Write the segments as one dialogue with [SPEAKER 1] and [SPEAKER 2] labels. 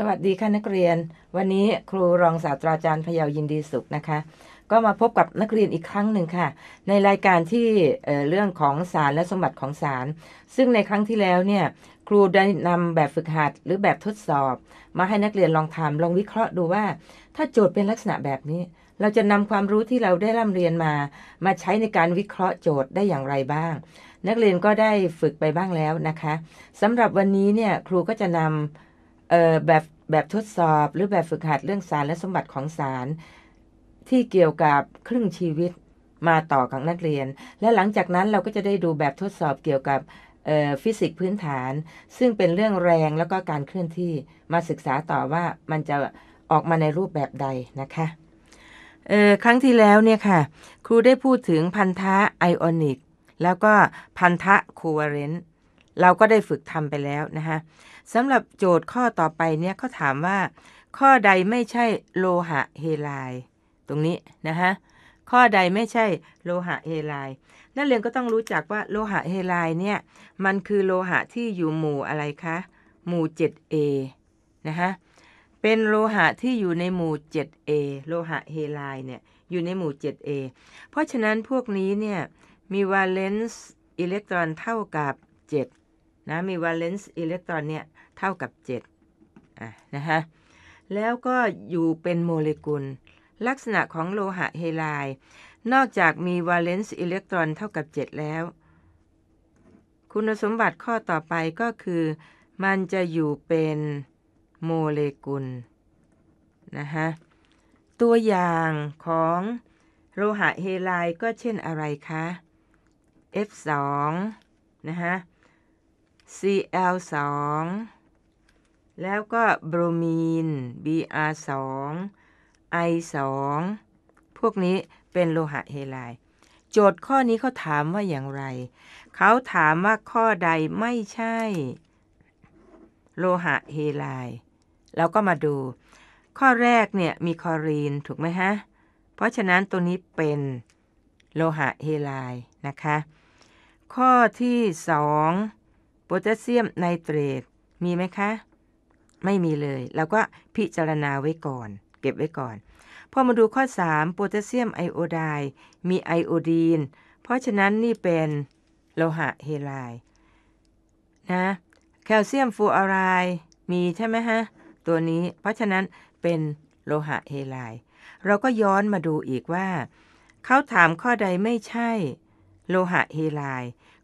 [SPEAKER 1] สวัสดีค่ะ นักเรียนวันนี้ครูรองศาสตราจารย์พยาวยินดีสุขนะคะ ก็มาพบกับนักเรียนอีกครั้งหนึ่งค่ะ ในรายการที่เเรื่องของสารและสมบัติของสาร ซึ่งในครั้งที่แล้วเนี่ยครูได้นำแบบฝึกหัดหรือแบบทดสอบ มาให้นักเรียนลองทำลองวิเคราะห์ดูว่า ถ้าโจทย์เป็นลักษณะแบบนี้ เราจะนำความรู้ที่เราได้ร่ำเรียนมา มาใช้ในการวิเคราะห์โจทย์ได้อย่างไรบ้าง นักเรียนก็ได้ฝึกไปบ้างแล้วนะคะสำหรับวันนี้เนี่ยครูก็จะนำแบบแบบทดสอบหรือแบบฝึกหัดเรื่องสารและสมบัติของสาร ที่เกี่ยวกับครึ่งชีวิตมาต่อกับนักเรียน และหลังจากนั้นเราก็จะได้ดูแบบทดสอบเกี่ยวกับฟิสิกส์พื้นฐาน ซึ่งเป็นเรื่องแรงแล้วก็การเคลื่อนที่มาศึกษาต่อว่ามันจะออกมาในรูปแบบใดนะคะครั้งที่แล้วเนี่ยค่ะครูได้พูดถึงพันธะไอออนิกแล้วก็พันธะคูเวเรนต์เราก็ได้ฝึกทำไปแล้วนะคะสำหรับโจทย์ข้อต่อไปเนี่ยเขาถามว่า ข้อใดไม่ใช่โลหะเฮไลตรงนี้นะคะข้อใดไม่ใช่โลหะเฮไลนักเรียนก็ต้องรู้จักว่าโลหะเฮไลเนี่ยมันคือโลหะที่อยู่หมู่อะไรคะหมู่ 7A นะคะเป็นโลหะที่อยู่ในหมู่ 7A โลหะเฮไลเนี่ยอยู่ในหมู่ 7A เพราะฉะนั้นพวกนี้เนี่ยมีวาเลนซ์อิเล็กตรอนเท่ากับ 7นะมีวาเลนซ์อิเล็กตรอนเนี่ย เท่ากับ7อ่ะนะฮะ แล้วก็อยู่เป็นโมเลกุล ลักษณะของโลหะเฮลายนอกจากมีวาเลนซ์อิเล็กตรอนเท่ากับ 7 แล้ว คุณสมบัติข้อต่อไปก็คือ มันจะอยู่เป็นโมเลกุลนะฮะตัวอย่างของโลหะเฮลายก็เช่นอะไรคะ F2 นะฮะ Cl2 แล้วก็บรมีน Br2 I2 พวกนี้เป็นโลหะเฮไลด์โจทย์ข้อนี้เขาถามว่าอย่างไร เขาถามว่าข้อใดไม่ใช่ โลหะเฮไลด์แล้วก็มาดู ข้อแรกเนี่ย มีคอรีนถูกไหมฮะ เพราะฉะนั้นตัวนี้เป็นโลหะเฮไลด์นะคะ ข้อที่สองโพแทสเซียมไนเตรตมีไหมคะ ไม่มีเลยเราก็พิจารณาไว้ก่อน เก็บไว้ก่อนพอมาดูข้อ3โพแทสเซียมไอโอไดมีไอโอดีนเพราะฉะนั้นนี่เป็นโลหะเฮไลนะ แคลเซียมฟูออไรด์มีใช่ไหมฮะตัวนี้เพราะฉะนั้นเป็นโลหะเฮไลเราก็ย้อนมาดูอีกว่าเขาถามข้อใดไม่ใช่โลหะเฮไล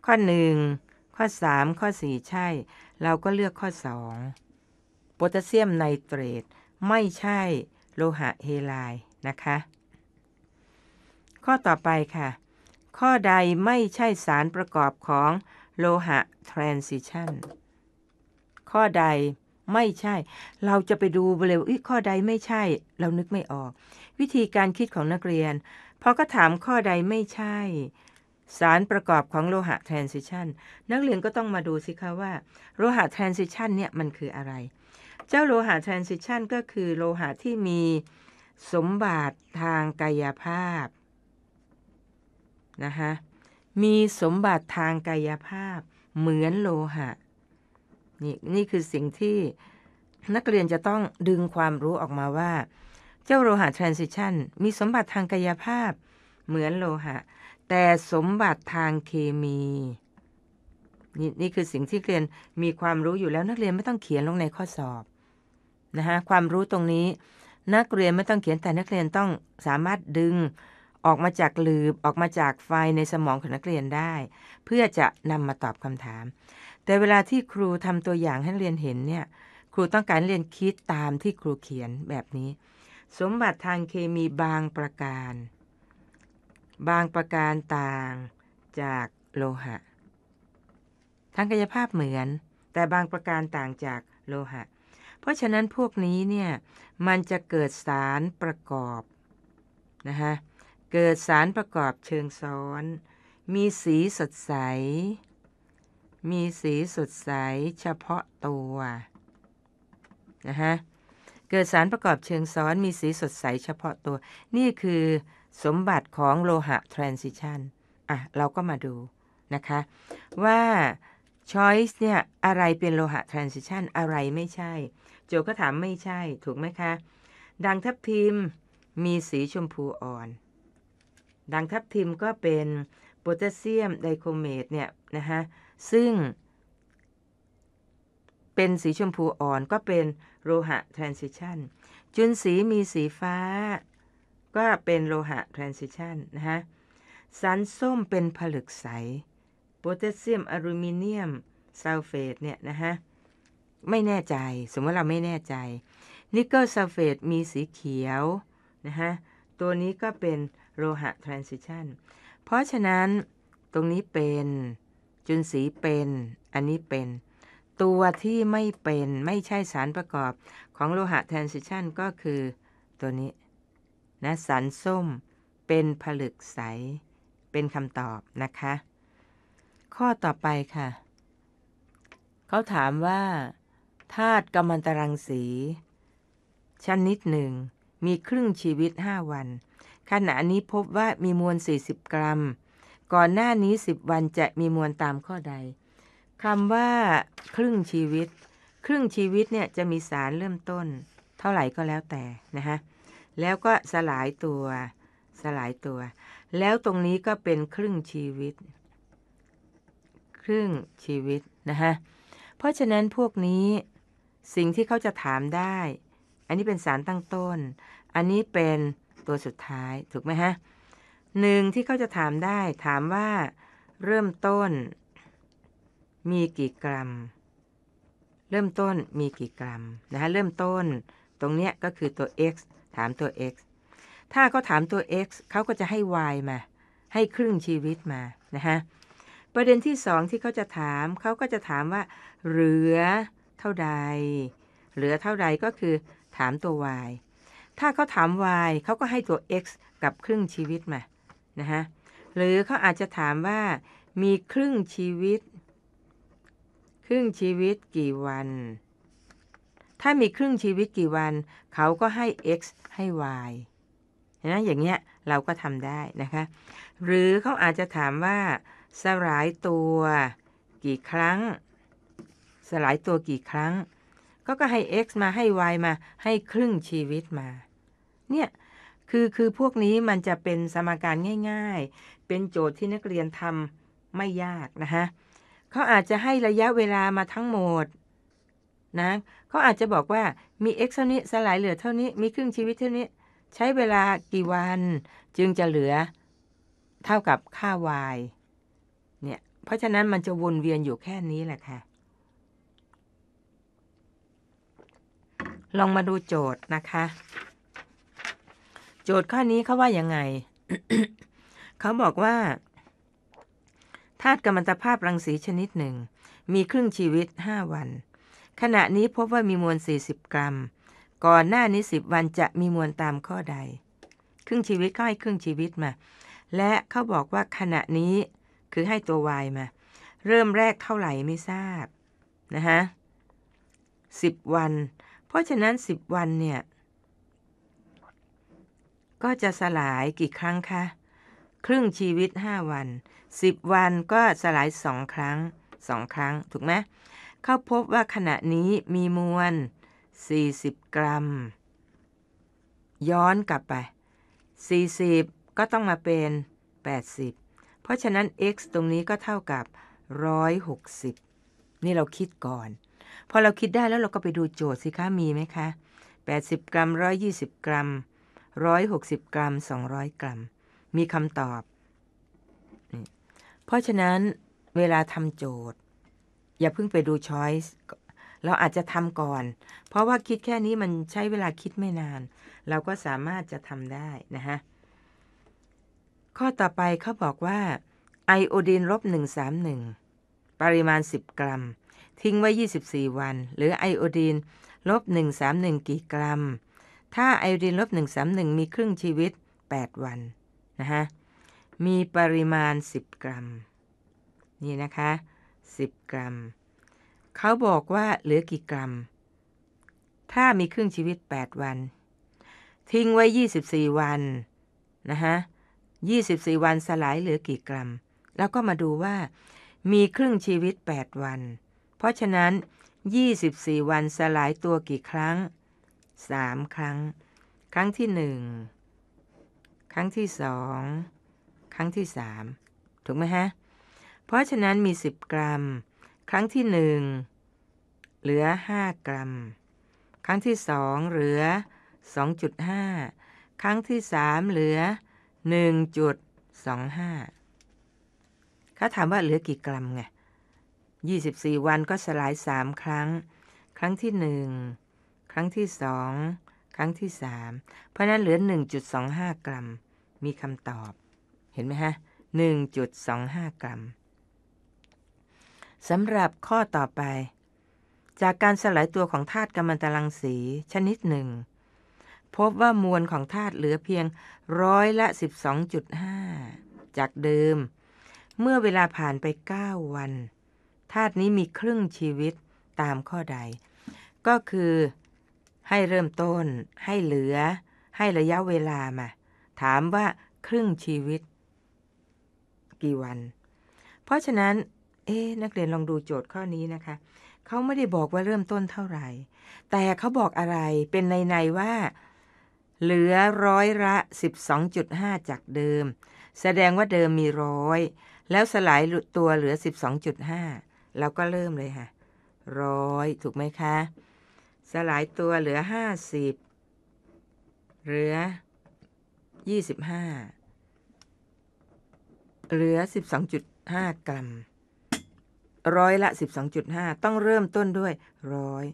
[SPEAKER 1] ข้อหนึ่งข้อ3ข้อ4ใช่ เราก็เลือกข้อ 2โพแทสเซียมไนเตรต ไม่ใช่โลหะเฮไลนะคะ ข้อต่อไปค่ะข้อใดไม่ใช่สารประกอบของโลหะทรานซิชันข้อใดไม่ใช่ เราจะไปดูเร็วข้อใดไม่ใช่ เรานึกไม่ออก วิธีการคิดของนักเรียนพอก็ถามข้อใดไม่ใช่สารประกอบของโลหะ transition นักเรียนก็ต้องมาดูสิคะว่าโลหะ transition เนี่ยมันคืออะไร เจ้าโลหะ transition ก็คือโลหะที่มีสมบัติทางกายภาพนะคะมีสมบัติทางกายภาพ เหมือนโลหะ นี่นี่คือสิ่งที่นักเรียนจะต้องดึงความรู้ออกมาว่า เจ้าโลหะ transition มีสมบัติทางกายภาพเหมือนโลหะแต่สมบัติทางเคมีนี่นี่คือสิ่งที่เรียนมีความรู้อยู่แล้วนักเรียนไม่ต้องเขียนลงในข้อสอบนะคะความรู้ตรงนี้ นักเรียนไม่ต้องเขียนแต่นักเรียนต้องสามารถดึงออกมาจากหลืบออกมาจากไฟในสมองของนักเรียนได้ เพื่อจะนำมาตอบคำถาม แต่เวลาที่ครูทำตัวอย่างให้เรียนเห็นเนี่ยครูต้องการเรียนคิดตามที่ครูเขียนแบบนี้ สมบัติทางเคมีบางประการบางประการต่างจากโลหะทางกายภาพเหมือนแต่บางประการต่างจากโลหะ เพราะฉะนั้นพวกนี้เนี่ยมันจะเกิดสารประกอบนะฮะเกิดสารประกอบเชิงซ้อนมีสีสดใสมีสีสดใสเฉพาะตัวนะฮะเกิดสารประกอบเชิงซ้อนมีสีสดใสเฉพาะตัว นี่คือสมบัติของโลหะทรานซิชันอ่ะเราก็มาดูนะคะ ว่าช้อยส์เนี่ยอะไรเป็นโลหะทรานซิชันอะไรไม่ใช่ โจก็ถามไม่ใช่ถูกไหมคะดังทับทิมมีสีชมพูอ่อน ดังทับทิมก็เป็นโพแทสเซียมไดโคเมตเนี่ยนะคะซึ่ง เป็นสีชมพูอ่อนก็เป็นโลหะทรานซิชันจุลสีมีสีฟ้าก็เป็นโลหะทรานซิชันนะฮะ สารส้มเป็นผลึกใส โพแทสเซียมอลูมิเนียมซัลเฟตเนี่ยนะฮะไม่แน่ใจ สมมติเราไม่แน่ใจ นิกเกิลซัลเฟตมีสีเขียวนะฮะ ตัวนี้ก็เป็นโลหะทรานซิชันเพราะฉะนั้นตรงนี้เป็นจุลสีเป็น อันนี้เป็นตัวที่ไม่เป็นไม่ใช่สารประกอบของโลหะทรานซิชันก็คือตัวนี้นะสันส้มเป็นผลึกใส เป็นคำตอบนะคะ ข้อต่อไปค่ะ เขาถามว่าธาตุกำมันตรังสีชนิดหนึ่ง มีครึ่งชีวิต 5 วัน ขณะนี้พบว่ามีมวล40 กรัม ก่อนหน้านี้ 10 วันจะมีมวลตามข้อใดคำว่าครึ่งชีวิต ครึ่งชีวิตเนี่ยจะมีสารเริ่มต้น เท่าไหร่ก็แล้วแต่นะคะแล้วก็ สลายตัว สลายตัว แล้วตรงนี้ก็เป็น ครึ่งชีวิต ครึ่งชีวิตนะคะเพราะฉะนั้นพวกนี้สิ่งที่เขาจะถามได้ อันนี้เป็น สารตั้งต้น อันนี้เป็นตัวสุดท้าย ถูกไหมฮะ หนึ่งที่เขาจะ ถามได้ ถามว่าเริ่มต้น มีกี่กรัม เริ่มต้นมีกี่กรัมนะคะเริ่มต้นตรงเนี้ยก็คือตัว x ถามตัว x ถ้าเขาถามตัว x เขาก็จะให้ y มา ให้ครึ่งชีวิตมา นะฮะ ประเด็นที่สองที่เขาจะถามเขาก็จะถามว่า เหลือเท่าใด เหลือเท่าใดก็คือถามตัว y ถ้าเขาถาม y เขาก็ให้ตัว x กับ ครึ่งชีวิตมา นะฮะ หรือเขาอาจจะถามว่า มีครึ่งชีวิต ครึ่งชีวิตกี่วันถ้ามีครึ่งชีวิตกี่วันเขาก็ให้ x ให้ y นะอย่างเงี้ยเราก็ทำได้นะคะหรือเขาอาจจะถามว่าสลายตัวกี่ครั้ง สลายตัวกี่ครั้ง ก็ก็ให้ x มาให้ y มาให้ครึ่งชีวิตมา เนี่ยคือ คือพวกนี้มันจะเป็นสมการง่ายๆ เป็นโจทย์ที่นักเรียนทำไม่ยากนะคะเขาอาจจะให้ระยะเวลามาทั้งหมดนะเขาอาจจะบอกว่ามี x เท่านี้สลายเหลือเท่านี้มีครึ่งชีวิตเท่านี้ ใช้เวลากี่วัน จึงจะเหลือ เท่ากับค่า y เนี่ย เพราะฉะนั้นมันจะวนเวียนอยู่แค่นี้แหละค่ะลองมาดูโจทย์นะคะโจทย์ข้อนี้เขาว่ายังไงเขาบอกว่าธาตุกัมมันตภาพรังสีชนิดหนึ่ง มีครึ่งชีวิต 5 วันขณะนี้พบว่ามีมวล 40 กรัม ก่อนหน้านี้ 10 วันจะมีมวลตามข้อใด ครึ่งชีวิตก็ให้ครึ่งชีวิตมา และเขาบอกว่าขณะนี้คือให้ตัววายมา เริ่มแรกเท่าไหร่ไม่ทราบนะฮะสิบวัน เพราะฉะนั้นสิบวันเนี่ย ก็จะสลายกี่ครั้งคะครึ่งชีวิตห้าวันสิบวันก็สลายสองครั้งสองครั้งถูกไหมเข้าพบว่าขณะนี้มีมวล 40 กรัม ย้อนกลับไป 40 ก็ต้องมาเป็น 80 เพราะฉะนั้น x ตรงนี้ก็เท่ากับ 160 นี่เราคิดก่อน พอเราคิดได้แล้วเราก็ไปดูโจทย์สิคะ มีไหมคะ 80 กรัม 120 กรัม 160 กรัม 200 กรัม มีคำตอบ เพราะฉะนั้นเวลาทำโจทย์อย่าเพิ่งไปดูช้อยส์ เราอาจจะทำก่อน เพราะว่าคิดแค่นี้มันใช้เวลาคิดไม่นาน เราก็สามารถจะทำได้นะฮะ ข้อต่อไปเขาบอกว่าไอโอดีนลบ131ปริมาณ 10 กรัม ทิ้งไว้24 วัน หรือไอโอดีนลบ131กี่กรัม ถ้าไอโอดีนลบ131มีครึ่งชีวิต 8 วันนะฮะมีปริมาณ 10 กรัม นี่นะคะ10 กรัม เขาบอกว่าเหลือกี่กรัม ถ้ามีครึ่งชีวิต 8 วัน ทิ้งไว้ 24 วัน นะฮะ 24 วันสลายเหลือกี่กรัม แล้วก็มาดูว่า มีครึ่งชีวิต 8 วัน เพราะฉะนั้น 24 วันสลายตัวกี่ครั้ง 3 ครั้ง ครั้งที่ 1 ครั้งที่ 2 ครั้งที่ 3 ถูกไหมฮะเพราะฉะนั้นมี 10 กรัม ครั้งที่ 1 เหลือ 5 กรัม ครั้งที่ 2 เหลือ 2.5 ครั้งที่ 3 เหลือ 1.25ข้าถามว่าเหลือกี่กรัมไง 24 วันก็สลาย 3 ครั้ง ครั้งที่ 1 ครั้งที่ 2 ครั้งที่ 3 เพราะนั้นเหลือ 1.25 กรัม มีคำตอบ เห็นไหมฮะ 1.25 กรัมสำหรับข้อต่อไป จากการสลายตัวของธาตุกัมมันตรังสีชนิดหนึ่ง พบว่ามวลของธาตุเหลือเพียงร้อยละ12.5 จากเดิม เมื่อเวลาผ่านไป 9 วันธาตุนี้มีครึ่งชีวิตตามข้อใด ก็คือ ให้เริ่มต้น ให้เหลือ ให้ระยะเวลามา ถามว่าครึ่งชีวิต กี่วัน เพราะฉะนั้นเอ๊นักเรียนลองดูโจทย์ข้อนี้นะคะ เขาไม่ได้บอกว่าเริ่มต้นเท่าไหร่ แต่เขาบอกอะไร เป็นในในว่า เหลือร้อยละ 12.5 จากเดิม แสดงว่าเดิมมีร้อย แล้วสลายตัวเหลือ 12.5เราก็เริ่มเลยค่ะ ร้อยถูกไหมคะ สลายตัวเหลือ 50 เหลือ 25 เหลือ 12.5 กรัมร้อยละ12.5 ต้องเริ่มต้นด้วยร้อย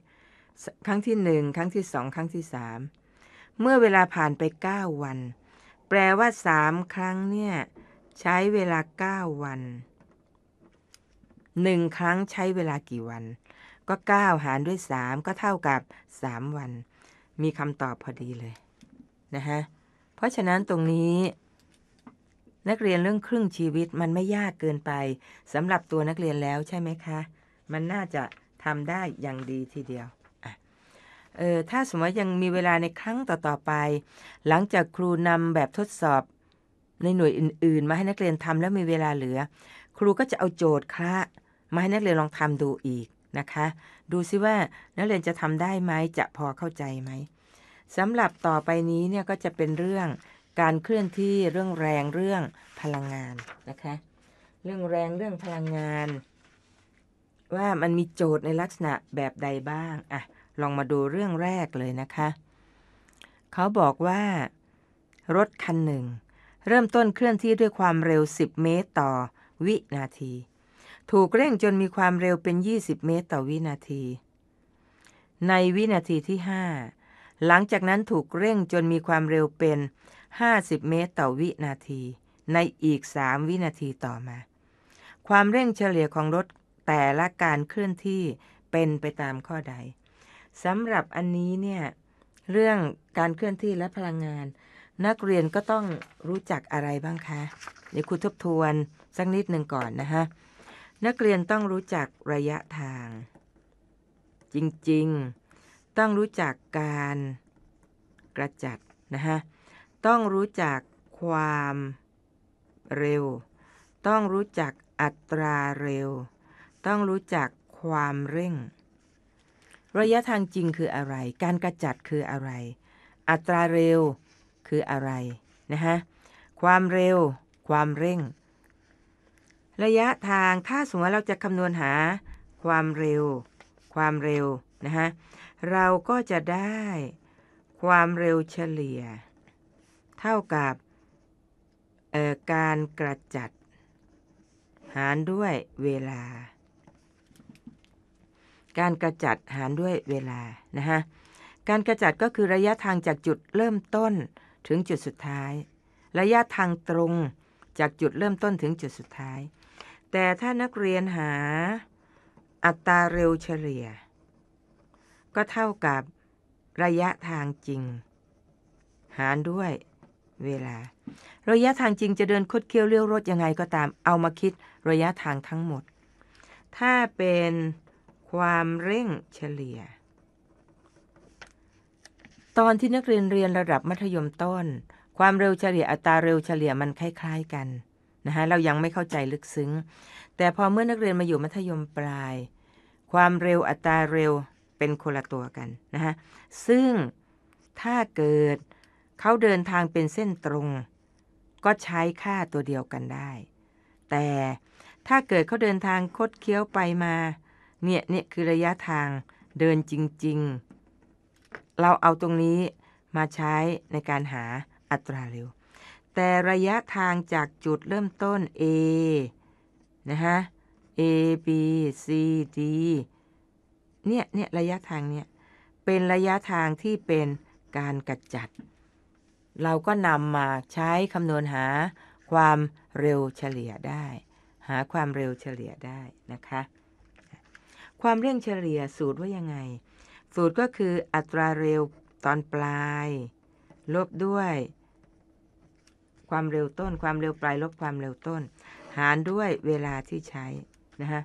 [SPEAKER 1] ครั้งที่ 1 ครั้งที่ 2 ครั้งที่ 3 เมื่อเวลาผ่านไป 9 วัน แปลว่า 3 ครั้งเนี่ย ใช้เวลา 9 วัน 1 ครั้งใช้เวลากี่วัน ก็ 9 หารด้วย 3 ก็เท่ากับ 3 วัน มีคำตอบพอดีเลยนะฮะเพราะฉะนั้นตรงนี้นักเรียนเรื่องครึ่งชีวิตมันไม่ยากเกินไปสำหรับตัวนักเรียนแล้วใช่ไหมคะ มันน่าจะทำได้อย่างดีทีเดียวเออถ้าสมมติยังมีเวลาในครั้งต่อๆไป หลังจากครูนำแบบทดสอบ ในหน่วยอื่น ๆ มาให้นักเรียนทำแล้วมีเวลาเหลือ ครูก็จะเอาโจทย์คละมาให้นักเรียนลองทำดูอีกนะคะ ดูซิว่านักเรียนจะทำได้ไหมจะพอเข้าใจไหมสำหรับต่อไปนี้เนี่ยก็จะเป็นเรื่องการเคลื่อนที่เรื่องแรงเรื่องพลังงานนะคะเรื่องแรงเรื่องพลังงาน ว่ามันมีโจทย์ในลักษณะแบบใดบ้างอะลองมาดูเรื่องแรกเลยนะคะ เขาบอกว่า รถคันหนึ่ง เริ่มต้นเคลื่อนที่ด้วยความเร็ว 10 เมตรต่อ วินาที ถูกเร่งจนมีความเร็วเป็น 20 เมตร ต่อวินาที ในวินาทีที่ 5 หลังจากนั้นถูกเร่งจนมีความเร็วเป็น50 เมตรต่อวินาที ในอีก 3 วินาทีต่อมา ความเร่งเฉลี่ยของรถแต่ละการเคลื่อนที่เป็นไปตามข้อใดสำหรับอันนี้เนี่ยเรื่องการเคลื่อนที่และพลังงาน นักเรียนก็ต้องรู้จักอะไรบ้างคะเดี๋ยวครูทบทวนสักนิดหนึ่งก่อนนะฮะนักเรียนต้องรู้จักระยะทาง จริงๆ ต้องรู้จักการกระจัดนะฮะต้องรู้จักความเร็ว ต้องรู้จักอัตราเร็ว ต้องรู้จักความเร่ง ระยะทางจริงคืออะไร การกระจัดคืออะไร อัตราเร็วคืออะไร นะฮะ ความเร็ว ความเร่ง ระยะทาง ถ้าสมมติเราจะคำนวณหา ความเร็ว ความเร็วนะฮะ เราก็จะได้ ความเร็วเฉลี่ยเท่ากับการกระจัดหารด้วยเวลา การกระจัดหารด้วยเวลา นะฮะ การกระจัดก็คือระยะทางจากจุดเริ่มต้นถึงจุดสุดท้าย ระยะทางตรงจากจุดเริ่มต้นถึงจุดสุดท้าย แต่ถ้านักเรียนหาอัตราเร็วเฉลี่ย ก็เท่ากับระยะทางจริง หารด้วยเวลา ระยะทางจริงจะเดินคดเคี้ยวเลี้ยวรถยังไงก็ตามเอามาคิดระยะทางทั้งหมด ถ้าเป็นความเร่งเฉลี่ย ตอนที่นักเรียนเรียนระดับมัธยมต้น ความเร็วเฉลี่ยอัตราเร็วเฉลี่ยมันคล้าย ๆกันนะฮะเรายังไม่เข้าใจลึกซึ้ง แต่พอเมื่อนักเรียนมาอยู่มัธยมปลาย ความเร็วอัตราเร็วเป็นคนละตัวกันนะฮะซึ่งถ้าเกิดเขาเดินทางเป็นเส้นตรง ก็ใช้ค่าตัวเดียวกันได้ แต่ถ้าเกิดเขาเดินทางคดเคี้ยวไปมา เนี่ยเนี่ยคือระยะทางเดินจริง ๆ เราเอาตรงนี้มาใช้ในการหาอัตราเร็ว แต่ระยะทางจากจุดเริ่มต้น A นะฮะ A B C D เนี่ยเนี่ยระยะทางเนี่ยเป็นระยะทางที่เป็นการกระจัดเราก็นำมาใช้คำนวณหาความเร็วเฉลี่ยได้ หาความเร็วเฉลี่ยได้นะคะความเร่งเฉลี่ยสูตรว่ายังไง สูตรก็คืออัตราเร็วตอนปลาย ลบด้วย ความเร็วต้น ความเร็วปลายลบความเร็วต้น หารด้วยเวลาที่ใช้นะฮะ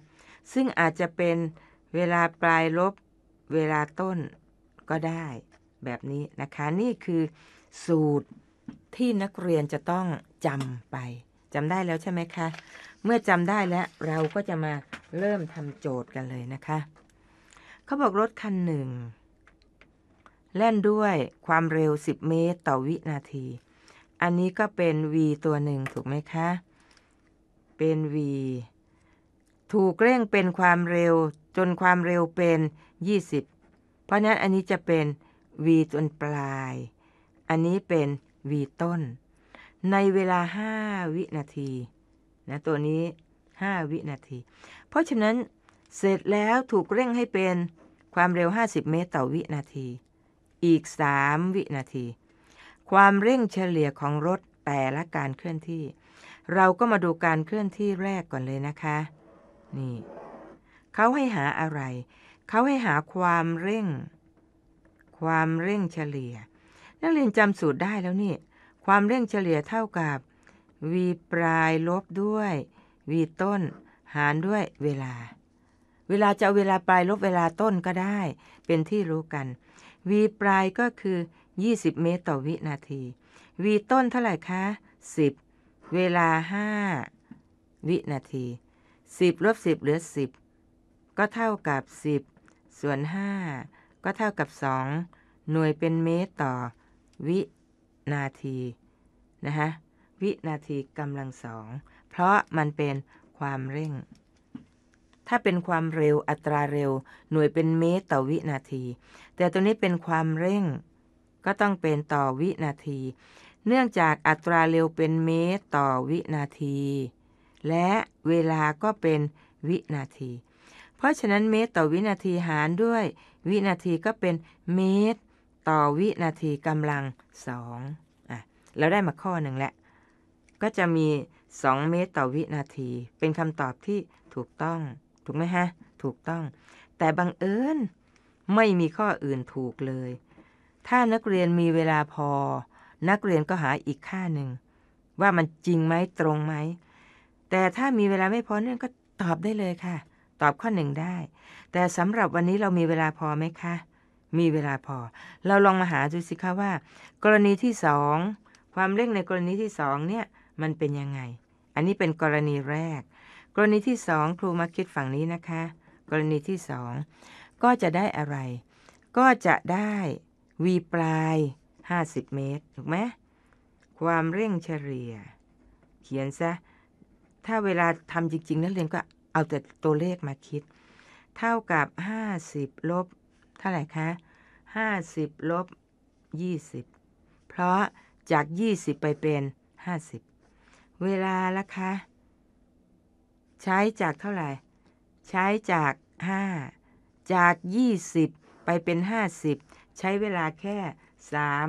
[SPEAKER 1] ซึ่งอาจจะเป็นเวลาปลายลบเวลาต้นก็ได้แบบนี้นะคะนี่คือสูตรที่นักเรียนจะต้องจำไปจำได้แล้วใช่ไหมคะ เมื่อจำได้แล้วเราก็จะมาเริ่มทำโจทย์กันเลยนะคะ เขาบอกรถคันหนึ่งแล่นด้วยความเร็ว 10 เมตร ต่อวินาที อันนี้ก็เป็น v ตัวหนึ่งถูกไหมคะ เป็น v ถูกเร่งเป็นความเร็วจนความเร็วเป็น 20 เพราะนั้นอันนี้จะเป็น v จนปลายอันนี้เป็นวีต้น ในเวลาห้าวินาทีนะตัวนี้ห้าวินาที เพราะฉะนั้นเสร็จแล้วถูกเร่งให้เป็นความเร็ว 50 เมตร ต่อวินาที อีก 3 วินาที ความเร่งเฉลี่ยของรถแต่ละการเคลื่อนที่ เราก็มาดูการเคลื่อนที่แรกก่อนเลยนะคะนี่เขาให้หาอะไร เขาให้หาความเร่ง ความเร่งเฉลี่ยนักเรียนจำสูตรได้แล้วนี่ ความเร่งเฉลี่ยเท่ากับ v ปลายลบด้วย v ต้น หารด้วยเวลา เวลาจะเาเวลาปลายลบเวลาต้นก็ได้เป็นที่รู้กัน v ปลายก็คือ 20 เมตรต่อวินาที v ต้นเท่าไหร่คะ 10 เวลา5วินาที 10ลบ10เหลือ 10 ก็เท่ากับ 10 ส่วน 5 ก็เท่ากับ2หน่วยเป็นเมตรต่อวินาทีนะคะวินาทีกำลังสองเพราะมันเป็นความเร่ง ถ้าเป็นความเร็วอัตราเร็วหน่วยเป็นเมตรต่อวินาที แต่ตัวนี้เป็นความเร่ง ก็ต้องเป็นต่อวินาที เนื่องจากอัตราเร็วเป็นเมตรต่อวินาที และเวลาก็เป็นวินาที เพราะฉะนั้นเมตรต่อวินาทีหารด้วย วินาทีก็เป็นเมตรต่อวินาทีกำลังสองอ่ะเราได้มาข้อหนึ่งแล้วก็จะมี 2 เมตรต่อวินาที เป็นคำตอบที่ถูกต้องถูกไหมฮะ ถูกต้อง แต่บังเอิญไม่มีข้ออื่นถูกเลย ถ้านักเรียนมีเวลาพอ นักเรียนก็หาอีกค่าหนึ่งว่ามันจริงไหมตรงไหม แต่ถ้ามีเวลาไม่พอเนี่ยก็ตอบได้เลยค่ะ ตอบข้อหนึ่งได้ แต่สำหรับวันนี้เรามีเวลาพอไหมคะมีเวลาพอ เราลองมาหาดูสิคะว่า กรณีที่สอง ความเร่งในกรณีที่สองเนี่ยมันเป็นยังไง อันนี้เป็นกรณีแรก กรณีที่สองครูมาคิดฝั่งนี้นะคะ กรณีที่สอง ก็จะได้อะไร ก็จะได้วีปลาย50 เมตรถูกไหมความเร่งเฉลี่ย เขียนซะ ถ้าเวลาทำจริงๆนักเรียนก็เอาแต่ตัวเลขมาคิด เท่ากับ 50ลบท่าไหร่คะห้าสิบลบยี่สิบเพราะจากยี่สิบไปเป็นห้าสิบเวลาละคะ ใช้จากเท่าไหร่ ใช้จากห้าจากยี่สิบไปเป็นห้าสิบใช้เวลาแค่สาม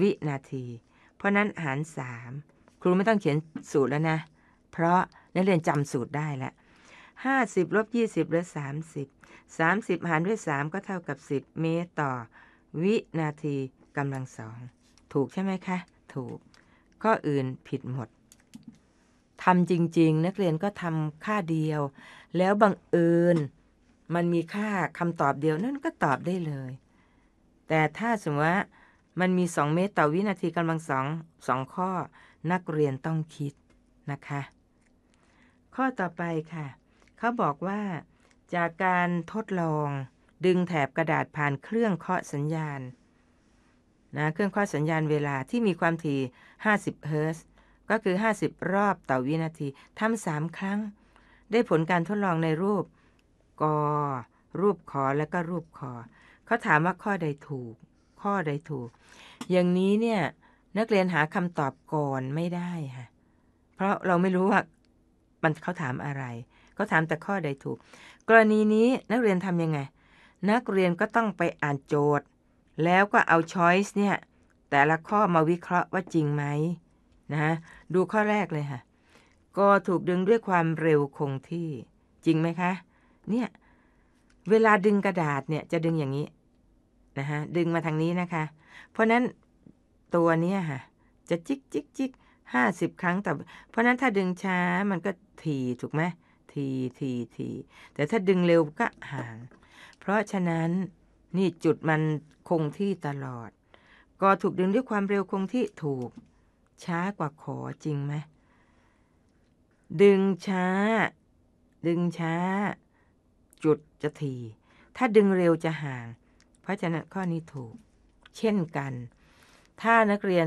[SPEAKER 1] วินาที เพราะนั้นหารสามครูไม่ต้องเขียนสูตรแล้วนะ เพราะ นักเรียนจำสูตรได้แล้วห้าสิบลบยี่สิบเหลือสามสิบ สามสิบหารด้วยสามก็เท่ากับสิบเมตรต่อ วินาทีกำลังสอง ถูกใช่ไหมคะ ถูก ข้ออื่นผิดหมดทำจริงๆ นักเรียนก็ทำค่าเดียว แล้วบังเอิญมันมีค่าคำตอบเดียวนั่นก็ตอบได้เลย แต่ถ้าสมมติว่า มันมี 2 เมตรต่อวินาทีกำลังสองสองข้อนักเรียนต้องคิดนะคะ ข้อต่อไปค่ะเขาบอกว่าจากการทดลองดึงแถบกระดาษผ่านเครื่องเคาะสัญญาณนะเครื่องเคาะสัญญาณเวลาที่มีความถี่ 50 เฮิรตซก็คือ 50 รอบต่อวินาทีทำสามครั้ง ได้ผลการทดลองในรูป กอรูปขอและก็รูปคอเขาถามว่าข้อใดถูก ข้อใดถูก อย่างนี้เนี่ยนักเรียนหาคำตอบก่อนไม่ได้ค่ะเพราะเราไม่รู้ว่ามันเขาถามอะไรเขาถามแต่ข้อใดถูก กรณีนี้นักเรียนทำยังไง นักเรียนก็ต้องไปอ่านโจทย์ แล้วก็เอาช้อยส์เนี่ยแต่ละข้อมาวิเคราะห์ว่าจริงไหมนะ ดูข้อแรกเลยค่ะก็ถูกดึงด้วยความเร็วคงที่จริงไหมคะ เนี่ยเวลาดึงกระดาษเนี่ยจะดึงอย่างนี้นะฮะ ดึงมาทางนี้นะคะ เพราะนั้น ตัวนี้ค่ะจะจิกจิกจิกห้าสิบครั้งต่อเพราะนั้นถ้าดึงช้ามันก็ทีถูกไหมทีทีทีแต่ถ้าดึงเร็วก็ห่าง เพราะฉะนั้นนี่จุดมันคงที่ตลอด ก็ถูกดึงด้วยความเร็วคงที่ถูก ช้ากว่าขอจริงไหม ดึงช้าดึงช้าจุดจะทีถ้าดึงเร็วจะห่าง เพราะฉะนั้นข้อนี้ถูกเช่นกัน ถ้านักเรียน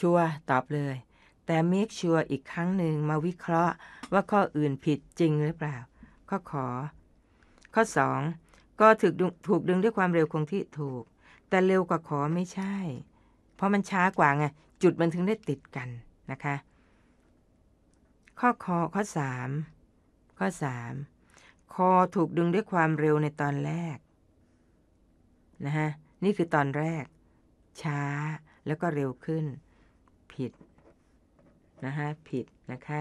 [SPEAKER 1] ชัวตอบเลยแต่เมคชัวร์อีกครั้งหนึ่งมาวิเคราะห์ว่าข้ออื่นผิดจริงหรือเปล่า ข้อขอ ข้อ 2 ก็ถูกถูกดึงด้วยความเร็วคงที่ถูก แต่เร็วกว่าขอไม่ใช่ เพราะมันช้ากว่าไงจุดมันถึงได้ติดกันนะคะข้อคอข้อ 3 ข้อ 3คอถูกดึงด้วยความเร็วในตอนแรกนะฮะนี่คือตอนแรก ช้าแล้วก็เร็วขึ้น ผิดนะคะผิดนะคะ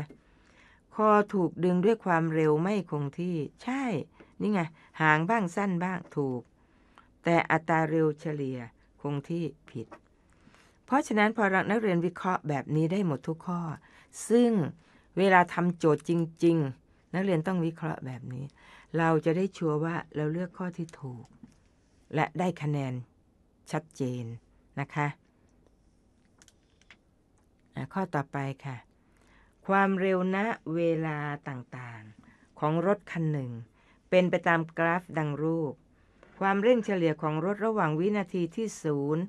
[SPEAKER 1] คอถูกดึงด้วยความเร็วไม่คงที่ใช่ นี่ไงหางบ้างสั้นบ้างถูก แต่อัตราเร็วเฉลี่ยคงที่ผิด เพราะฉะนั้นพอรักนักเรียนวิเคราะห์แบบนี้ได้หมดทุกข้อ ซึ่งเวลาทำโจทย์จริง ๆ นักเรียนต้องวิเคราะห์แบบนี้ เราจะได้ชัวร์ว่าเราเลือกข้อที่ถูก และได้คะแนนชัดเจนนะคะข้อต่อไปค่ะ ความเร็วณเวลาต่างๆ ของรถคันหนึ่ง เป็นไปตามกราฟดังรูป ความเร่งเฉลี่ยของรถระหว่างวินาทีที่ศูนย์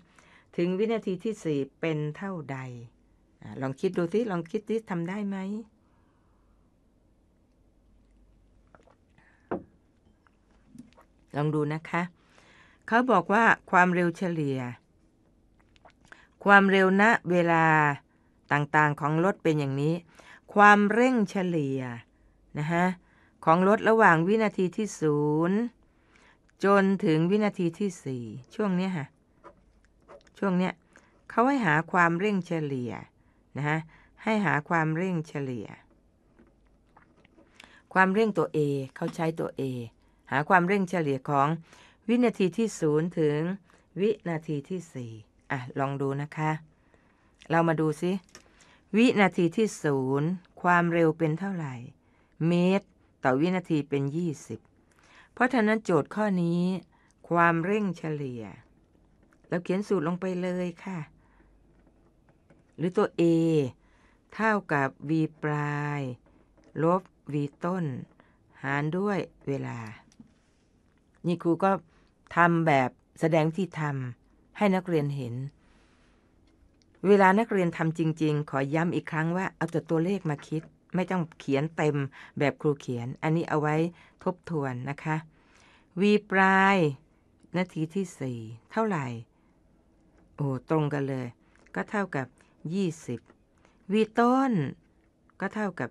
[SPEAKER 1] ถึงวินาทีที่สี่เป็นเท่าใดอลองคิดดูสิลองคิดดิทำได้ไหมลองดูนะคะเขาบอกว่าความเร็วเฉลี่ย ความเร็วณเวลาต่างๆ ของรถเป็นอย่างนี้ ความเร่งเฉลี่ย นะฮะ ของรถระหว่างวินาทีที่ศูนย์จนถึงวินาทีที่สี่ ช่วงนี้ฮะ ช่วงเนี้ย เขาให้หาความเร่งเฉลี่ย นะฮะ ให้หาความเร่งเฉลี่ย ความเร่งตัว A เขาใช้ตัว A หาความเร่งเฉลี่ยของวินาทีที่ศูนย์ถึง วินาทีที่สี่อ่ะ ลองดูนะคะ เรามาดูซิวินาทีที่ศูนย์ความเร็วเป็นเท่าไหร่เมตร ต่อวินาทีเป็น 20 เพราะฉะนั้นโจทย์ข้อนี้ ความเร่งเฉลี่ย เราเขียนสูตรลงไปเลยค่ะ หรือตัว A เท่ากับ v ปลายลบ v ต้น หารด้วยเวลา นี่ครูก็ทำแบบแสดงที่ทำให้นักเรียนเห็นเวลานักเรียนทำจริงๆ ขอย้ำอีกครั้งว่าเอาแต่ตัวเลขมาคิดไม่ต้องเขียนเต็มแบบครูเขียน อันนี้เอาไว้ทบทวนนะคะ v ปลายนาทีที่ 4 เท่าไหร่ โอ้ตรงกันเลย ก็เท่ากับ 20 v ต้น ก็เท่ากับ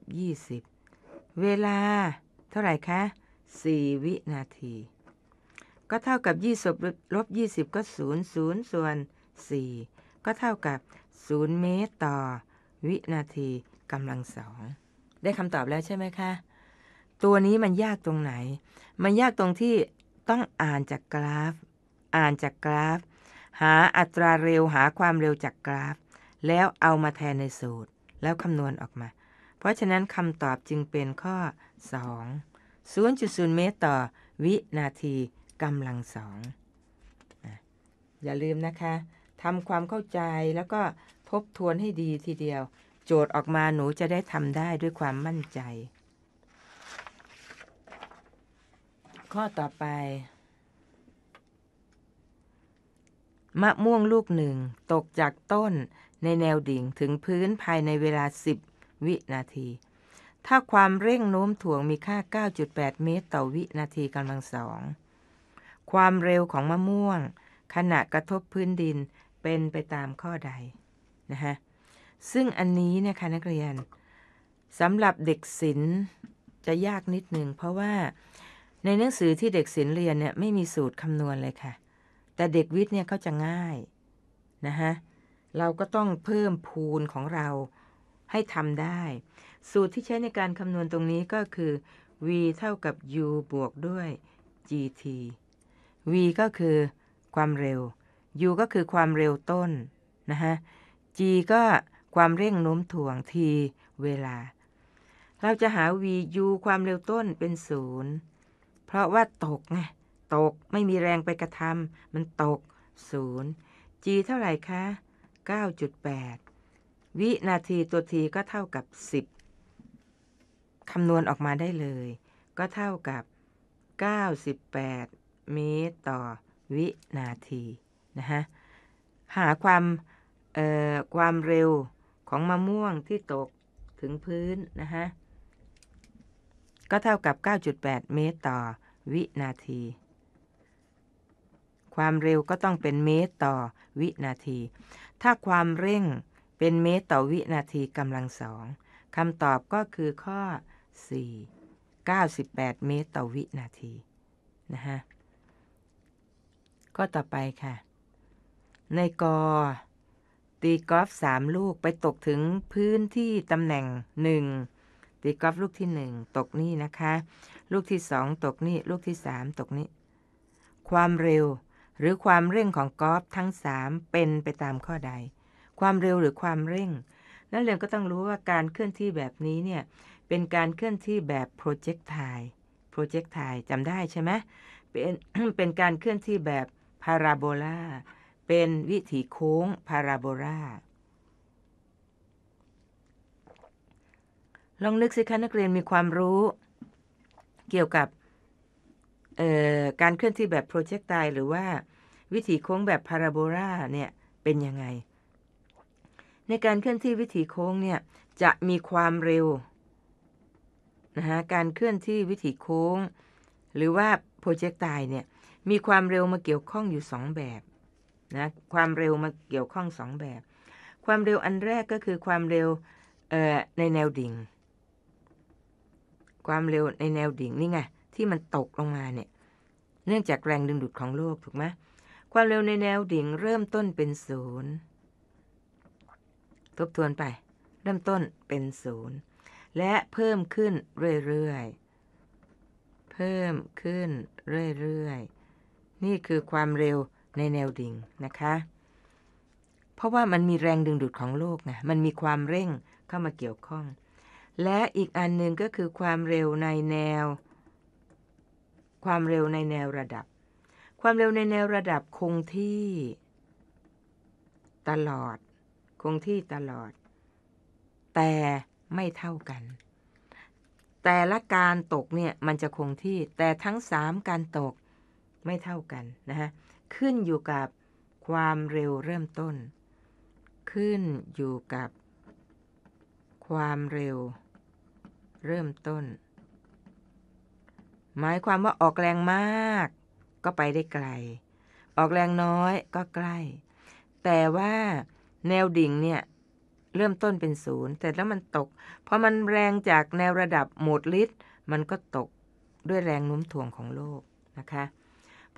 [SPEAKER 1] 20 เวลาเท่าไหร่คะ 4 วินาที ก็เท่ากับ20ลบ20 ก็ 0 0ส่วน4ก็เท่ากับ 0 เมตรต่อ วินาทีกำลังสอง ได้คำตอบแล้วใช่ไหมคะ ตัวนี้มันยากตรงไหน มันยากตรงที่ต้องอ่านจากกราฟ อ่านจากกราฟ หาอัตราเร็วหาความเร็วจากกราฟ แล้วเอามาแทนในสูตร แล้วคำนวณออกมา เพราะฉะนั้นคำตอบจึงเป็นข้อ 2 0.0 เมตร ต่อ วินาทีกำลังสอง อย่าลืมนะคะทำความเข้าใจแล้วก็ทบทวนให้ดีทีเดียว โจทย์ออกมาหนูจะได้ทำได้ด้วยความมั่นใจ ข้อต่อไป มะม่วงลูกหนึ่งตกจากต้นในแนวดิ่งถึงพื้นภายในเวลา 10 วินาที ถ้าความเร่งโน้มถ่วงมีค่า 9.8 เมตรต่อวินาทีกำลังสอง ความเร็วของมะม่วง ขณะกระทบพื้นดินเป็นไปตามข้อใดนะฮะ ซึ่งอันนี้นะคะนักเรียนสำหรับเด็กศิลป์จะยากนิดหนึ่งเพราะว่าในหนังสือที่เด็กศิลป์เรียนเนี่ยไม่มีสูตรคำนวณเลยค่ะ แต่เด็กวิทย์เนี่ยเขาจะง่ายนะฮะ เราก็ต้องเพิ่มพูนของเราให้ทำได้ สูตรที่ใช้ในการคำนวณตรงนี้ก็คือ v เท่ากับ u บวกด้วย gt v ก็คือความเร็ว u ก็คือความเร็วต้นนะฮะ g ก็ความเร่งโน้มถ่วง t เวลา เราจะหา v u ความเร็วต้นเป็นศูนย์เพราะว่าตกไงตกไม่มีแรงไปกระทำมันตกศูนย์ g เท่าไหร่คะ 9.8 วินาทีตัว t ก็เท่ากับ 10คำนวณออกมาได้เลย ก็เท่ากับ 98 เมตร ต่อวินาทีนะฮะหาความความเร็วของมะม่วงที่ตกถึงพื้นนะคะก็เท่ากับ 9.8 เมตรต่อวินาที ความเร็วก็ต้องเป็นเมตรต่อวินาที ถ้าความเร่งเป็นเมตรต่อวินาทีกำลังสองคำตอบก็คือข้อ 4 98 เมตรต่อวินาทีนะฮะก็ต่อไปค่ะในกอตีกอล์ฟสามลูกไปตกถึงพื้นที่ตำแหน่งหนึ่งตีกอล์ฟลูกที่หนึ่งตกนี่นะคะ ลูกที่สองตกนี่ลูกที่สามตกนี่ความเร็วหรือความเร่งของกอล์ฟทั้งสามเป็นไปตามข้อใด ความเร็วหรือความเร่ง นักเรียนก็ต้องรู้ว่าการเคลื่อนที่แบบนี้เนี่ยเป็นการเคลื่อนที่แบบโปรเจกต์ไทโปรเจกต์ไทจำได้ใช่ไหมเป็นเป็นการเคลื่อนที่แบบพาราโบลาเป็นวิถีโค้งพาราโบลา ลองนึกสิคะนักเรียนมีความรู้ เกี่ยวกับการเคลื่อนที่แบบโปรเจกต์ไตหรือว่าวิถีโค้งแบบพาราโบลาเนี่ยเป็นยังไงในการเคลื่อนที่วิถีโค้งเนี่ยจะมีความเร็วนะฮะการเคลื่อนที่วิถีโค้งหรือว่าโปรเจกต์ไตเนี่ยมีความเร็วมาเกี่ยวข้องอยู่2แบบนะความเร็วมาเกี่ยวข้องสองแบบ ความเร็วอันแรกก็คือความเร็วในแนวดิ่ง ความเร็วในแนวดิ่ง นี่ไงที่มันตกลงมาเนี่ย เนื่องจากแรงดึงดูดของโลกถูกไหมความเร็วในแนวดิ่งเริ่มต้นเป็นศูนย์ทบทวนไป เริ่มต้นเป็นศูนย์และเพิ่มขึ้นเรื่อยๆเพิ่มขึ้นเรื่อยๆนี่คือความเร็วในแนวดิ่งนะคะ เพราะว่ามันมีแรงดึงดูดของโลกไง มันมีความเร่งเข้ามาเกี่ยวข้อง และอีกอันหนึ่งก็คือความเร็วในแนว ความเร็วในแนวระดับ ความเร็วในแนวระดับคงที่ตลอด คงที่ตลอด แต่ไม่เท่ากัน แต่ละการตกเนี่ยมันจะคงที่ แต่ทั้งสามการตกไม่เท่ากันนะฮะขึ้นอยู่กับความเร็วเริ่มต้น ขึ้นอยู่กับ ความเร็ว เริ่มต้น หมายความว่าออกแรงมากก็ไปได้ไกล ออกแรงน้อยก็ใกล้ แต่ว่าแนวดิ่งเนี่ยเริ่มต้นเป็นศูนย์แต่แล้วมันตกเพราะมันแรงจากแนวระดับหมดลิตมันก็ตกด้วยแรงโน้มถ่วงของโลกนะคะ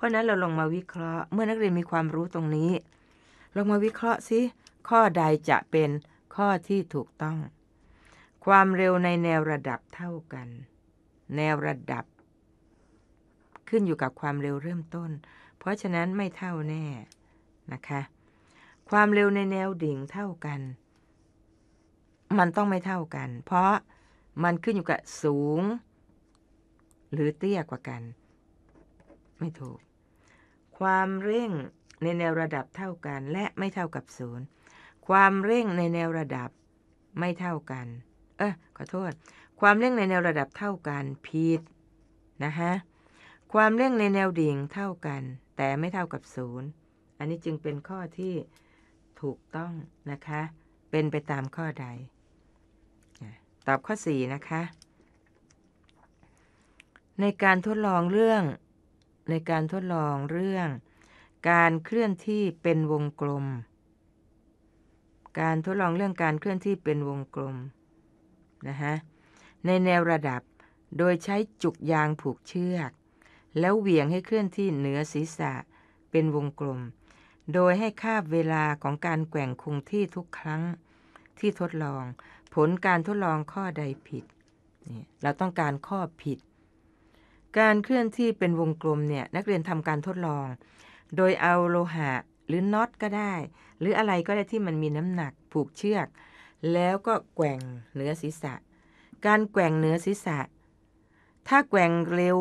[SPEAKER 1] เพราะนั้นเราลองมาวิเคราะห์เมื่อนักเรียนมีความรู้ตรงนี้ลองมาวิเคราะห์สิข้อใดจะเป็นข้อที่ถูกต้อง ความเร็วในแนวระดับเท่ากัน แนวระดับ ขึ้นอยู่กับความเร็วเริ่มต้น เพราะฉะนั้นไม่เท่าแน่นะคะ ความเร็วในแนวดิ่งเท่ากัน มันต้องไม่เท่ากัน เพราะมันขึ้นอยู่กับสูงหรือเตี้ยกว่ากัน ไม่ถูกความเร่งในแนวระดับเท่ากันและไม่เท่ากับศูนย์ความเร่งในแนวระดับไม่เท่ากันเออขอโทษความเร่งในแนวระดับเท่ากันผิดนะฮะความเร่งในแนวดิ่งเท่ากัน แต่ไม่เท่ากับศูนย์อันนี้จึงเป็นข้อที่ถูกต้องนะคะเป็นไปตามข้อใดตอบข้อ4นะคะในการทดลองเรื่องในการทดลองเรื่องการเคลื่อนที่เป็นวงกลม การทดลองเรื่องการเคลื่อนที่เป็นวงกลมนะฮะในแนวระดับโดยใช้จุกยางผูกเชือก แล้วเหวี่ยงให้เคลื่อนที่เหนือศีรษะเป็นวงกลมโดยให้คาบเวลาของการแกว่งคงที่ทุกครั้งที่ทดลอง ผลการทดลองข้อใดผิดเราต้องการข้อผิดการเคลื่อนที่เป็นวงกลมเนี่ยนักเรียนทำการทดลอง โดยเอาโลหะหรือน็อตก็ได้ หรืออะไรก็ได้ที่มันมีน้ำหนักผูกเชือก แล้วก็แกว่งเหนือศีรษะ การแกว่งเหนือศีรษะ ถ้าแกว่งเร็ว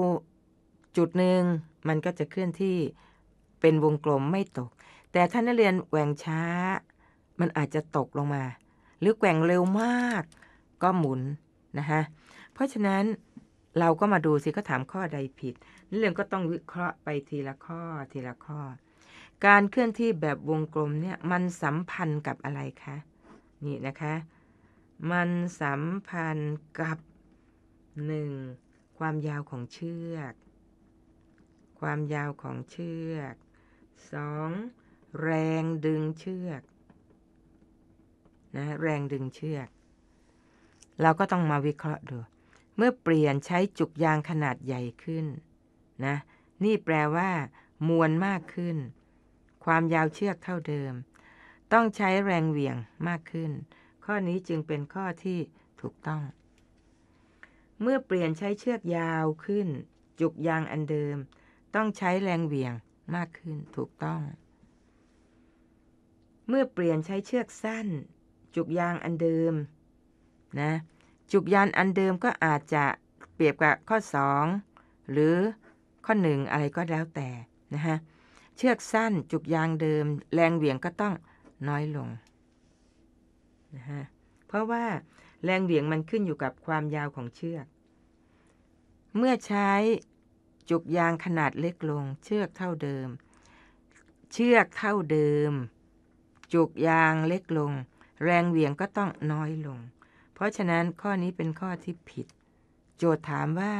[SPEAKER 1] จุดหนึ่งมันก็จะเคลื่อนที่เป็นวงกลมไม่ตก แต่ถ้านักเรียนแกว่งช้ามันอาจจะตกลงมา หรือแกว่งเร็วมากก็หมุนนะคะเพราะฉะนั้นเราก็มาดูสิเขาถามข้อใดผิดนี่เรื่องก็ต้องวิเคราะห์ไปทีละข้อทีละข้อ การเคลื่อนที่แบบวงกลมเนี่ยมันสัมพันธ์กับอะไรคะนี่นะคะ มันสัมพันธ์กับหนึ่งความยาวของเชือกความยาวของเชือกสองแรงดึงเชือกนะแรงดึงเชือกเราก็ต้องมาวิเคราะห์ดูเมื่อเปลี่ยนใช้จุกยางขนาดใหญ่ขึ้น นะ นี่แปลว่า มวลมากขึ้น ความยาวเชือกเท่าเดิม ต้องใช้แรงเหวี่ยงมากขึ้น ข้อนี้จึงเป็นข้อที่ถูกต้อง เมื่อเปลี่ยนใช้เชือกยาวขึ้น จุกยางอันเดิม ต้องใช้แรงเหวี่ยงมากขึ้นถูกต้อง เมื่อเปลี่ยนใช้เชือกสั้น จุกยางอันเดิม นะจุกยานอันเดิมก็อาจจะเปรียบกับข้อ 2 หรือข้อ1อะไรก็แล้วแต่นะฮะเชือกสั้น จุกยางเดิม แรงเหวี่ยงก็ต้องน้อยลงนะฮะเพราะว่าแรงเหวี่ยงมันขึ้นอยู่กับความยาวของเชือก เมื่อใช้จุกยางขนาดเล็กลง เชือกเท่าเดิม เชือกเท่าเดิม จุกยางเล็กลง แรงเหวี่ยงก็ต้องน้อยลงเพราะฉะนั้นข้อนี้เป็นข้อที่ผิด โจทย์ถามว่า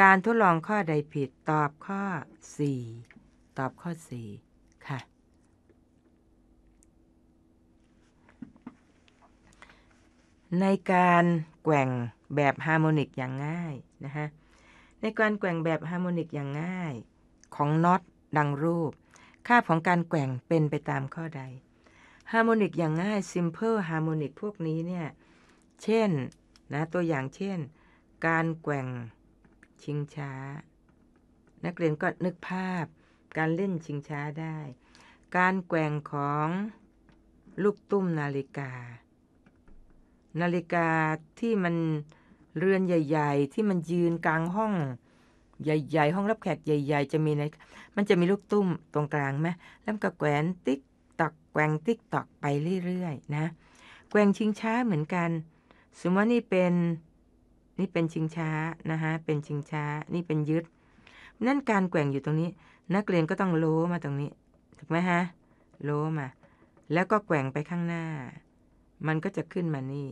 [SPEAKER 1] การทดลองข้อใดผิดตอบข้อ 4 ตอบข้อ4ค่ะ ในการแกว่งแบบฮาร์โมนิกอย่างง่ายนะคะในการแกว่งแบบฮาร์โมนิกอย่างง่าย ของน็อตดังรูป ค่าของการแกว่งเป็นไปตามข้อใด ฮาร์โมนิกอย่างง่ายซิมเพิลฮาร์โมนิกพวกนี้เนี่ยเช่น นะ ตัวอย่างเช่น การแกว่งชิงช้า นักเรียนก็นึกภาพการเล่นชิงช้าได้ การแกว่งของลูกตุ้มนาฬิกา นาฬิกาที่มัน เรือนใหญ่ ๆ ที่มันยืนกลางห้อง ใหญ่ๆ ห้องรับแขกใหญ่ ๆจะมีในมันจะมีลูกตุ้มตรงกลางไหมแล้ว ก็แกวนติ๊กตอก แกว่งติ๊กตอกไปเรื่อยๆ นะ แกว่งชิงช้าเหมือนกันสมมตินี่เป็นนี่เป็นชิงช้านะคะเป็นชิงช้านี่เป็นยึดนั่นการแกว่งอยู่ตรงนี้ นักเรียนก็ต้องโล้มาตรงนี้ถูกไหมฮะโล้มาแล้วก็แกว่งไปข้างหน้า มันก็จะขึ้นมานี่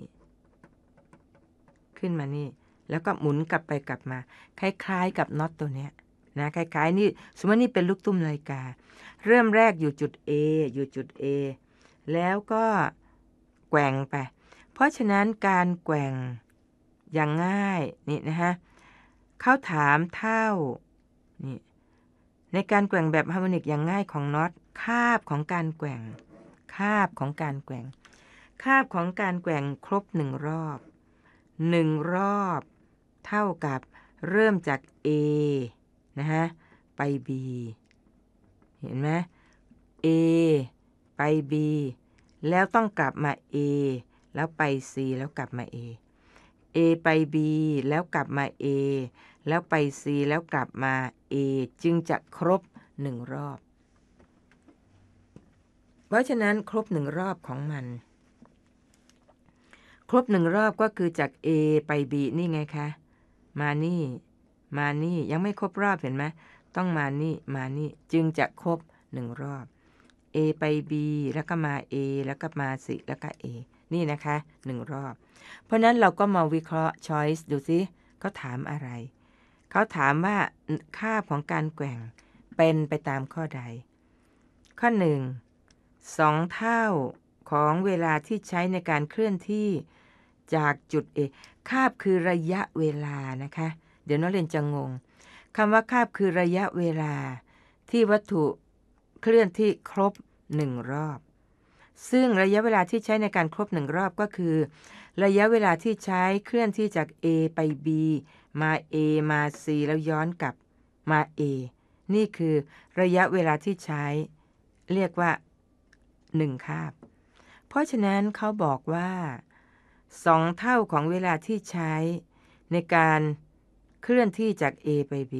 [SPEAKER 1] ขึ้นมานี่ แล้วก็หมุนกลับไปกลับมา คล้ายๆกับน็อตตัวเนี้ยนะคล้ายๆนี่สมมตินี่เป็นลูกตุ้มนาฬิกาเริ่มแรกอยู่จุด A อยู่จุด A แล้วก็แกว่งไปเพราะฉะนั้นการแกว่งอย่างง่าย นี่นะฮะเข้าถามเท่านี่ในการแกว่งแบบฮาร์โมนิกอย่างง่ายของน็อตคาบของการแกว่งคาบของการแกว่ง คาบของการแกว่งครบหนึ่งรอบหนึ่งรอบ เท่ากับเริ่มจาก A นะฮะไป B เห็นไหม A ไป B แล้วต้องกลับมา A แล้วไป C แล้วกลับมา A A ไป B แล้วกลับมา A แล้วไป C แล้วกลับมา A จึงจะครบ1รอบ เพราะฉะนั้นครบ1รอบของมัน ครบ1รอบก็คือจาก A ไป B นี่ไงคะมานี่ มานี่ ยังไม่ครบรอบเห็นไหมต้องมานี่ มานี่ จึงจะครบ 1 รอบ A ไป B แล้วก็มา A แล้วก็มา c แล้วก็ A นี่นะคะหนึ่งรอบ เพราะนั้นเราก็มาวิเคราะห์ choice ดูซิเขาถามอะไรเขาถามว่าค่าของการแกว่ง เป็นไปตามข้อใด ข้อ 1 2 เท่าของเวลาที่ใช้ในการเคลื่อนที่จากจุดเอคาบคือระยะเวลานะคะเดี๋ยวนักเรียนจะงงคำว่าคาบคือระยะเวลา ที่วัตถุเคลื่อนที่ครบหนึ่งรอบซึ่งระยะเวลาที่ใช้ในการครบหนึ่งรอบก็คือ ระยะเวลาที่ใช้เคลื่อนที่จาก A ไป B มา A มา C แล้วย้อนกลับมา A นี่คือระยะเวลาที่ใช้ เรียกว่า 1คาบ เพราะฉะนั้นเขาบอกว่า2เท่าของเวลาที่ใช้ ในการเคลื่อนที่จาก A ไป B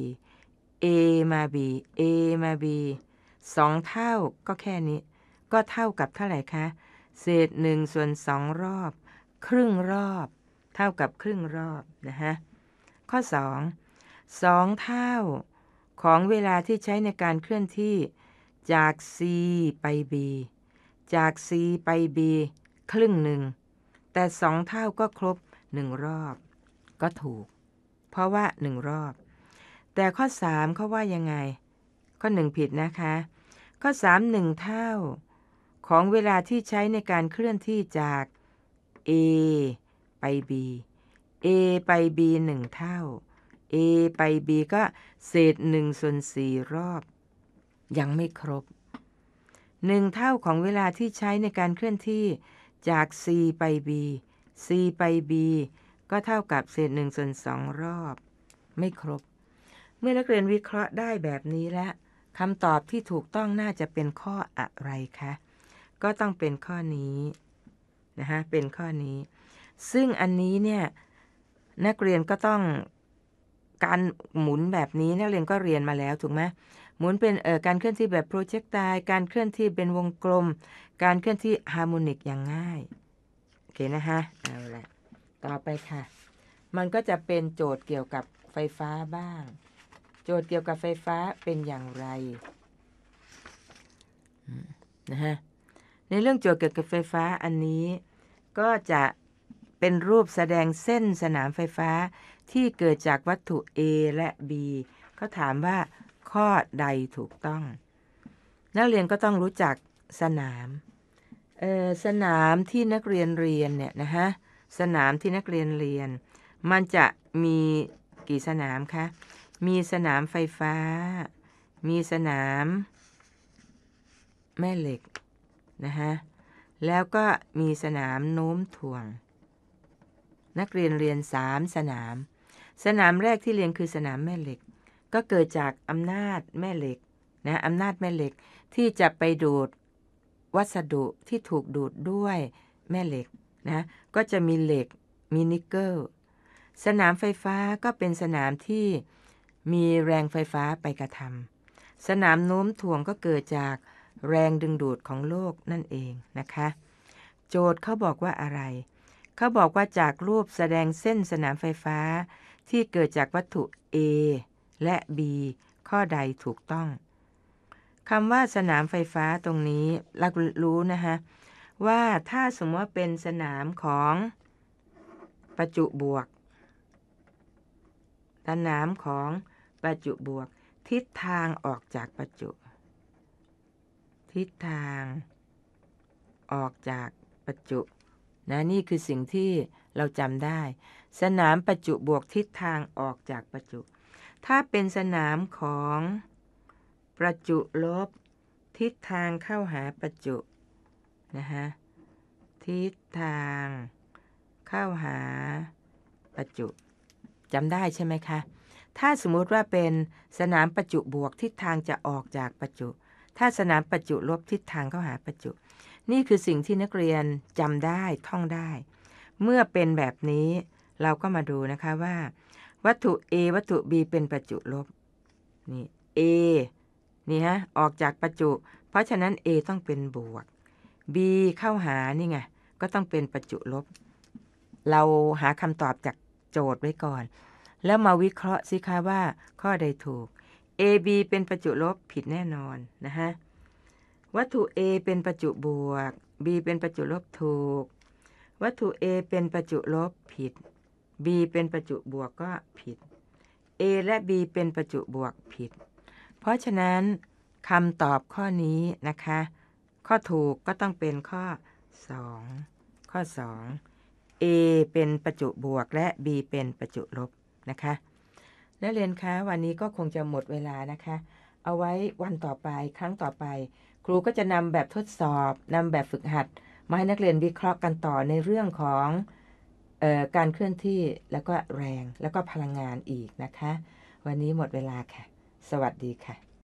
[SPEAKER 1] A มา B A มา B 2 เท่าก็แค่นี้ก็เท่ากับเท่าไหร่ คะ เศษหนึ่งส่วนสองรอบ ครึ่งรอบ เท่ากับครึ่งรอบนะฮะข้อ2 2เท่า ของเวลาที่ใช้ในการเคลื่อนที่จาก C ไป B จาก C ไป B ครึ่งหนึ่ง แต่2เท่าก็ครบ1รอบ ก็ถูก เพราะว่า1รอบ แต่ข้อ3เขาว่ายังไงข้อ1ผิดนะคะ ข้อ3 1เท่าของเวลาที่ใช้ในการเคลื่อนที่จาก A ไป B A ไป B 1 เท่า A ไป B ก็เศษ1ส่วน4 รอบ ยังไม่ครบ 1 เท่าของเวลาที่ใช้ในการเคลื่อนที่จาก C ไป B C ไป B ก็เท่ากับ เศษ1ส่วน2รอบ ไม่ครบ เมื่อนักเรียนวิเคราะห์ได้แบบนี้แล้วคำตอบที่ถูกต้องน่าจะเป็นข้ออะไรคะก็ต้องเป็นข้อนี้นะคะเป็นข้อนี้ ซึ่งอันนี้เนี่ย นักเรียนก็ต้องการหมุนแบบนี้นักเรียนก็เรียนมาแล้วถูกไหมหมุนเป็นเอ่อการเคลื่อนที่แบบโปรเจกต์ตายการเคลื่อนที่เป็นวงกลม การเคลื่อนที่ฮาร์โมนิกอย่างง่ายโอเคนะฮะเอาละต่อไปค่ะ มันก็จะเป็นโจทย์เกี่ยวกับไฟฟ้าบ้าง โจทย์เกี่ยวกับไฟฟ้าเป็นอย่างไรนะฮะในเรื่องโจทย์เกี่ยวกับไฟฟ้าอันนี้ก็จะเป็นรูปแสดงเส้นสนามไฟฟ้าที่เกิดจากวัตถุ A และ B เขาถามว่าข้อใดถูกต้อง นักเรียนก็ต้องรู้จักสนาม สนามที่นักเรียนเรียนเนี่ยนะฮะสนามที่นักเรียนเรียน มันจะมีกี่สนามคะมีสนามไฟฟ้า มีสนามแม่เหล็กนะฮะแล้วก็มีสนามโน้มถ่วง นักเรียนเรียนสามสนาม สนามแรกที่เรียนคือสนามแม่เหล็ก ก็เกิดจากอำนาจแม่เหล็กนะอำนาจแม่เหล็กที่จะไปดูดวัสดุที่ถูกดูดด้วยแม่เหล็กนะก็จะมีเหล็ก มีนิกเกิลสนามไฟฟ้าก็เป็นสนามที่มีแรงไฟฟ้าไปกระทำสนามโน้มถ่วงก็เกิดจากแรงดึงดูดของโลกนั่นเองนะคะโจทย์เขาบอกว่าอะไร เขาบอกว่าจากรูปแสดงเส้นสนามไฟฟ้า ที่เกิดจากวัตถุ A และ B ข้อใดถูกต้องคำว่าสนามไฟฟ้าตรงนี้รักรู้นะคะว่าถ้าสมมติว่าเป็นสนามของประจุบวกสนามของประจุบวกทิศทางออกจากประจุทิศทางออกจากปัจจุนะนี่คือสิ่งที่เราจำได้ สนามปัจจุบวกทิศทางออกจากปัจจุ ถ้าเป็นสนามของประจุลบ ทิศทางเข้าหาประจุนะฮะทิศทางเข้าหาประจุจำได้ใช่ไหมคะถ้าสมมุติว่าเป็นสนามประจุบวกทิศทางจะออกจากประจุถ้าสนามปัจจุลบทิศทางเข้าหาปัจจุ นี่คือสิ่งที่นักเรียนจำได้ท่องได้ เมื่อเป็นแบบนี้เราก็มาดูนะคะว่า วัตถุ A วัตถุ B เป็นปัจจุลบ นี่ A นี่ฮะออกจากปัจจุ เพราะฉะนั้น A ต้องเป็นบวก B เข้าหานี่ไง ก็ต้องเป็นปัจจุลบ เราหาคำตอบจากโจทย์ไว้ก่อน แล้วมาวิเคราะห์สิคะว่า ข้อใดถูก AB เป็นประจุลบผิดแน่นอนนะฮะวัตถุ A เป็นประจุบวก B เป็นประจุลบถูก วัตถุ A เป็นประจุลบผิด B เป็นประจุบวกก็ผิด A และ B เป็นประจุบวกผิด เพราะฉะนั้นคำตอบข้อนี้นะคะ ข้อถูกก็ต้องเป็นข้อ 2 ข้อ 2 A เป็นประจุบวกและ B เป็นประจุลบ นะคะนักเรียนคะวันนี้ก็คงจะหมดเวลานะคะ เอาไว้วันต่อไปครั้งต่อไป ครูก็จะนำแบบทดสอบนำแบบฝึกหัดมาให้นักเรียนวิเคราะห์กันต่อในเรื่องของออการเคลื่อนที่แล้วก็แรง แล้วก็พลังงานอีกนะคะ วันนี้หมดเวลาค่ะ สวัสดีค่ะ